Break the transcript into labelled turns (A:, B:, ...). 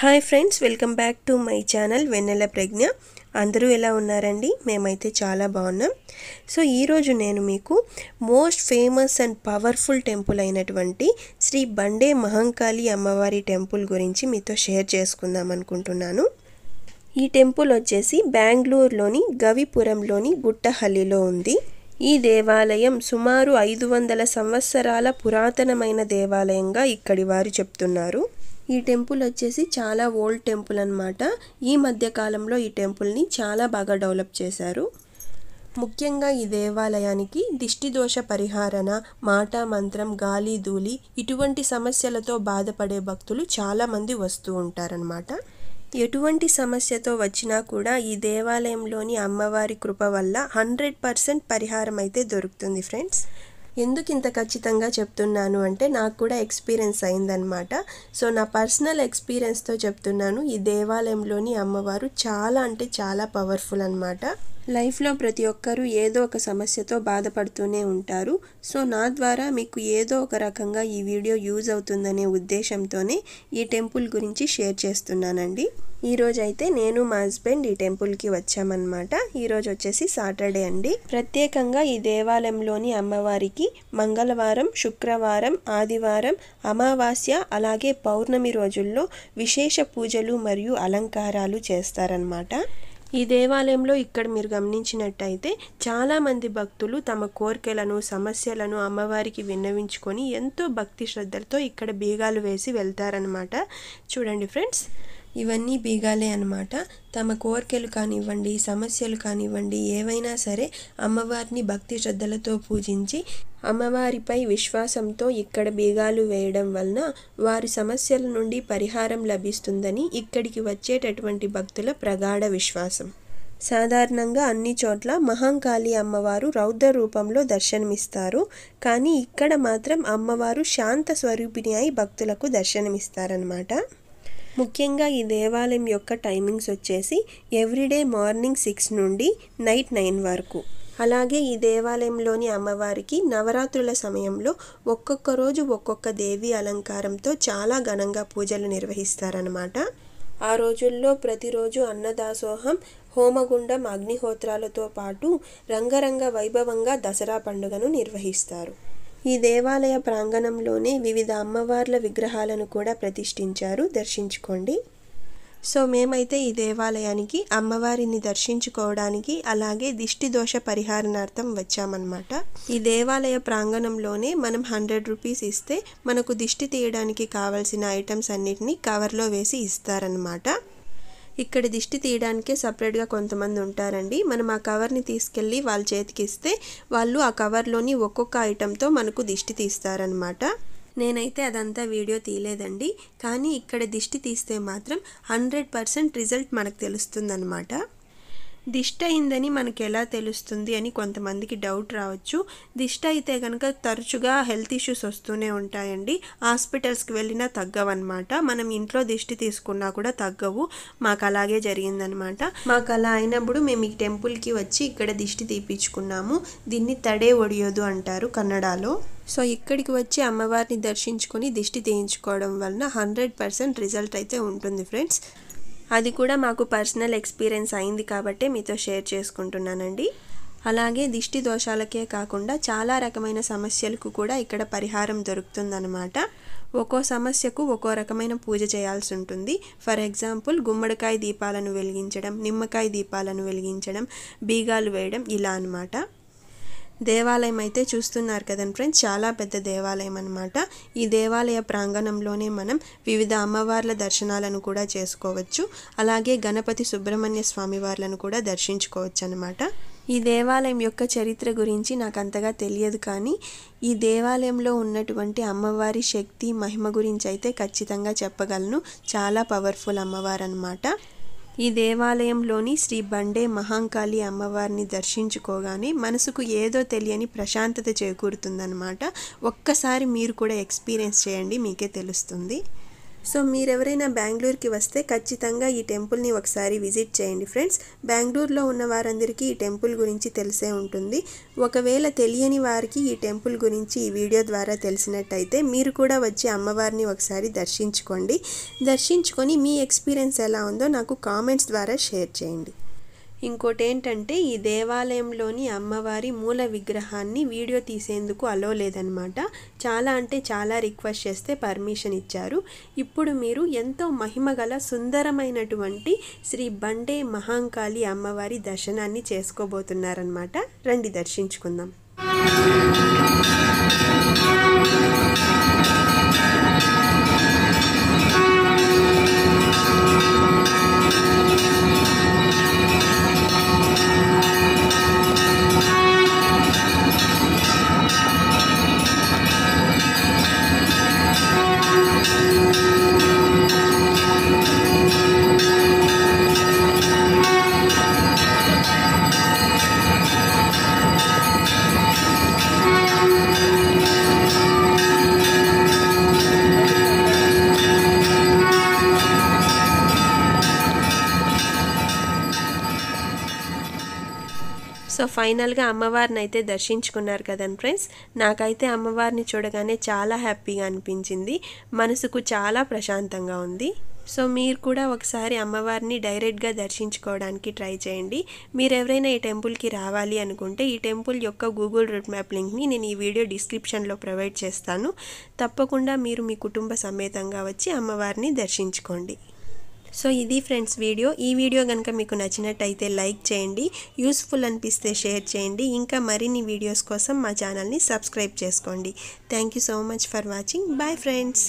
A: hi friends welcome back to my channel Vennela Pragna అందరూ ఎలా ఉన్నారండి మేమైతే చాలా బాగున్నాం సో ఈరోజు నేను మీకు most famous and powerful temple అయినటువంటి శ్రీ బండే మహంకాళి అమ్మవారి టెంపుల్ గురించి మీతో షేర్ చేసుకుందాం అనుకుంటున్నాను ఈ టెంపుల్ వచ్చేసి బెంగళూరులోని గవిపురంలోని గుట్టహల్లిలో ఉంది ఈ దేవాలయం సుమారు ఐదు వందల సంవత్సరాల పురాతనమైన దేవాలయంగా ఇక్కడి వారు చెప్తున్నారు ఈ టెంపుల్ వచ్చేసి చాలా ఓల్డ్ టెంపుల్ అనమాట ఈ మధ్య కాలంలో ఈ టెంపుల్ని చాలా బాగా డెవలప్ చేశారు ముఖ్యంగా ఈ దేవాలయానికి దిష్టి దోష పరిహారణ మాట మంత్రం గాలి ధూళి ఇటువంటి సమస్యలతో బాధపడే భక్తులు చాలామంది వస్తూ ఉంటారనమాట ఎటువంటి సమస్యతో వచ్చినా కూడా ఈ దేవాలయంలోని అమ్మవారి కృప వల్ల హండ్రెడ్ పర్సెంట్ పరిహారం అయితే దొరుకుతుంది ఫ్రెండ్స్ ఎందుకు ఇంత ఖచ్చితంగా చెప్తున్నాను అంటే నాకు కూడా ఎక్స్పీరియన్స్ అయిందనమాట సో నా పర్సనల్ ఎక్స్పీరియన్స్తో చెప్తున్నాను ఈ దేవాలయంలోని అమ్మవారు చాలా అంటే చాలా పవర్ఫుల్ అనమాట లైఫ్లో ప్రతి ఒక్కరూ ఏదో ఒక సమస్యతో బాధపడుతూనే ఉంటారు సో నా ద్వారా మీకు ఏదో ఒక రకంగా ఈ వీడియో యూజ్ అవుతుందనే ఉద్దేశంతోనే ఈ టెంపుల్ గురించి షేర్ చేస్తున్నానండి ఈరోజు అయితే నేను మా హస్బెండ్ ఈ టెంపుల్కి వచ్చామన్నమాట ఈరోజు వచ్చేసి సాటర్డే అండి ప్రత్యేకంగా ఈ దేవాలయంలోని అమ్మవారికి మంగళవారం శుక్రవారం ఆదివారం అమావాస్య అలాగే పౌర్ణమి రోజుల్లో విశేష పూజలు మరియు అలంకారాలు చేస్తారనమాట ఈ దేవాలయంలో ఇక్కడ మీరు గమనించినట్టయితే చాలామంది భక్తులు తమ కోరికలను సమస్యలను అమ్మవారికి విన్నవించుకొని ఎంతో భక్తి శ్రద్ధలతో ఇక్కడ బీగాలు వేసి వెళ్తారనమాట చూడండి ఫ్రెండ్స్ ఇవన్నీ బీగాలే అనమాట తమ కోరికలు కానివ్వండి సమస్యలు కానివ్వండి ఏవైనా సరే అమ్మవారిని భక్తి శ్రద్ధలతో పూజించి అమ్మవారిపై విశ్వాసంతో ఇక్కడ బీగాలు వేయడం వలన వారి సమస్యల నుండి పరిహారం లభిస్తుందని ఇక్కడికి వచ్చేటటువంటి భక్తుల ప్రగాఢ విశ్వాసం సాధారణంగా అన్ని చోట్ల మహంకాళి అమ్మవారు రౌద్ర రూపంలో దర్శనమిస్తారు కానీ ఇక్కడ మాత్రం అమ్మవారు శాంత స్వరూపిణి అయి భక్తులకు దర్శనమిస్తారనమాట ముఖ్యంగా ఈ దేవాలయం యొక్క టైమింగ్స్ వచ్చేసి ఎవ్రీడే మార్నింగ్ సిక్స్ నుండి నైట్ నైన్ వరకు అలాగే ఈ దేవాలయంలోని అమ్మవారికి నవరాత్రుల సమయంలో ఒక్కొక్క రోజు ఒక్కొక్క దేవి అలంకారంతో చాలా ఘనంగా పూజలు నిర్వహిస్తారనమాట ఆ రోజుల్లో ప్రతిరోజు అన్నదాసోహం హోమగుండం అగ్నిహోత్రాలతో పాటు రంగరంగ వైభవంగా దసరా పండుగను నిర్వహిస్తారు ఈ దేవాలయ ప్రాంగణంలోనే వివిధ అమ్మవార్ల విగ్రహాలను కూడా ప్రతిష్ఠించారు దర్శించుకోండి సో మేమైతే ఈ దేవాలయానికి అమ్మవారిని దర్శించుకోవడానికి అలాగే దిష్టి దోష పరిహారణార్థం వచ్చామన్నమాట ఈ దేవాలయ ప్రాంగణంలోనే మనం హండ్రెడ్ రూపీస్ ఇస్తే మనకు దిష్టి తీయడానికి కావాల్సిన ఐటమ్స్ అన్నిటినీ కవర్లో వేసి ఇస్తారనమాట ఇక్కడ దిష్టి తీయడానికే సపరేట్గా కొంతమంది ఉంటారండి మనం ఆ కవర్ని తీసుకెళ్ళి వాళ్ళ చేతికి ఇస్తే వాళ్ళు ఆ కవర్లోని ఒక్కొక్క ఐటెంతో మనకు దిష్టి తీస్తారనమాట నేనైతే అదంతా వీడియో తీయలేదండి కానీ ఇక్కడ దిష్టి తీస్తే మాత్రం హండ్రెడ్ పర్సెంట్ రిజల్ట్ మనకు తెలుస్తుందనమాట దిష్ట అయిందని మనకి ఎలా తెలుస్తుంది అని కొంతమందికి డౌట్ రావచ్చు దిష్ట అయితే కనుక తరచుగా హెల్త్ ఇష్యూస్ వస్తూనే ఉంటాయండి హాస్పిటల్స్కి వెళ్ళినా తగ్గవన్నమాట మనం ఇంట్లో దిష్టి తీసుకున్నా కూడా తగ్గవు మాకు అలాగే జరిగిందనమాట మాకు అలా అయినప్పుడు మేము ఈ టెంపుల్కి వచ్చి ఇక్కడ దిష్టి తీపించుకున్నాము దీన్ని తడే ఒడియోదు అంటారు కన్నడలో సో ఇక్కడికి వచ్చి అమ్మవారిని దర్శించుకొని దిష్టి తీయించుకోవడం వలన హండ్రెడ్ పర్సెంట్ రిజల్ట్ అయితే ఉంటుంది ఫ్రెండ్స్ అది కూడా మాకు పర్సనల్ ఎక్స్పీరియన్స్ అయింది కాబట్టే మీతో షేర్ చేసుకుంటున్నానండి అలాగే దిష్టి దోషాలకే కాకుండా చాలా రకమైన సమస్యలకు కూడా ఇక్కడ పరిహారం దొరుకుతుందనమాట ఒక్కో సమస్యకు ఒక్కో రకమైన పూజ చేయాల్సి ఉంటుంది ఫర్ ఎగ్జాంపుల్ గుమ్మడికాయ దీపాలను వెలిగించడం నిమ్మకాయ దీపాలను వెలిగించడం బీగాలు వేయడం ఇలా అనమాట దేవాలయం అయితే చూస్తున్నారు కదండి ఫ్రెండ్స్ చాలా పెద్ద దేవాలయం అనమాట ఈ దేవాలయ ప్రాంగణంలోనే మనం వివిధ అమ్మవార్ల దర్శనాలను కూడా చేసుకోవచ్చు అలాగే గణపతి సుబ్రహ్మణ్య స్వామి వార్లను కూడా దర్శించుకోవచ్చు అనమాట ఈ దేవాలయం యొక్క చరిత్ర గురించి నాకు అంతగా తెలియదు కానీ ఈ దేవాలయంలో ఉన్నటువంటి అమ్మవారి శక్తి మహిమ గురించి అయితే ఖచ్చితంగా చెప్పగలను చాలా పవర్ఫుల్ అమ్మవారు అనమాట ఈ దేవాలయంలోని శ్రీ బండే మహాంకాళి అమ్మవారిని దర్శించుకోగానే మనసుకు ఏదో తెలియని ప్రశాంతత చేకూరుతుందనమాట ఒక్కసారి మీరు కూడా ఎక్స్పీరియన్స్ చేయండి మీకే తెలుస్తుంది సో మీరెవరైనా బెంగళూరుకి వస్తే ఖచ్చితంగా ఈ టెంపుల్ని ఒకసారి విజిట్ చేయండి ఫ్రెండ్స్ బెంగళూరులో ఉన్న వారందరికీ ఈ టెంపుల్ గురించి తెలిసే ఉంటుంది ఒకవేళ తెలియని వారికి ఈ టెంపుల్ గురించి ఈ వీడియో ద్వారా తెలిసినట్టయితే మీరు కూడా వచ్చి అమ్మవారిని ఒకసారి దర్శించుకోండి దర్శించుకొని మీ ఎక్స్పీరియన్స్ ఎలా ఉందో నాకు కామెంట్స్ ద్వారా షేర్ చేయండి ఇంకోటి ఏంటంటే ఈ దేవాలయంలోని అమ్మవారి మూల విగ్రహాన్ని వీడియో తీసేందుకు అలో లేదనమాట చాలా అంటే చాలా రిక్వెస్ట్ చేస్తే పర్మిషన్ ఇచ్చారు ఇప్పుడు మీరు ఎంతో మహిమగల సుందరమైనటువంటి శ్రీ బండే మహాంకాళి అమ్మవారి దర్శనాన్ని చేసుకోబోతున్నారనమాట రండి దర్శించుకుందాం ఫైనల్గా అమ్మవారిని అయితే దర్శించుకున్నారు కదండి ఫ్రెండ్స్ నాకైతే అమ్మవారిని చూడగానే చాలా హ్యాపీగా అనిపించింది మనసుకు చాలా ప్రశాంతంగా ఉంది సో మీరు కూడా ఒకసారి అమ్మవారిని డైరెక్ట్గా దర్శించుకోవడానికి ట్రై చేయండి మీరు ఎవరైనా ఈ టెంపుల్కి రావాలి అనుకుంటే ఈ టెంపుల్ యొక్క గూగుల్ రూట్ మ్యాప్ లింక్ని నేను ఈ వీడియో డిస్క్రిప్షన్లో ప్రొవైడ్ చేస్తాను తప్పకుండా మీరు మీ కుటుంబ సమేతంగా వచ్చి అమ్మవారిని దర్శించుకోండి సో ఇది ఫ్రెండ్స్ వీడియో ఈ వీడియో కనుక మీకు నచ్చినట్టయితే లైక్ చేయండి యూస్ఫుల్ అనిపిస్తే షేర్ చేయండి ఇంకా మరిన్ని వీడియోస్ కోసం మా ఛానల్ని సబ్స్క్రైబ్ చేసుకోండి thank so much for watching bye friends